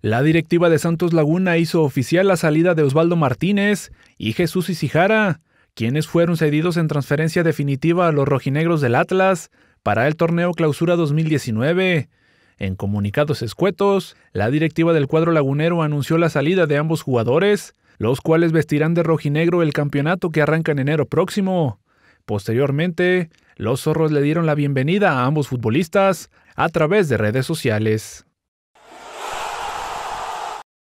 La directiva de Santos Laguna hizo oficial la salida de Osvaldo Martínez y Jesús Isijara, quienes fueron cedidos en transferencia definitiva a los rojinegros del Atlas para el torneo Clausura 2019. En comunicados escuetos, la directiva del cuadro lagunero anunció la salida de ambos jugadores, los cuales vestirán de rojinegro el campeonato que arranca en enero próximo. Posteriormente, los zorros le dieron la bienvenida a ambos futbolistas a través de redes sociales.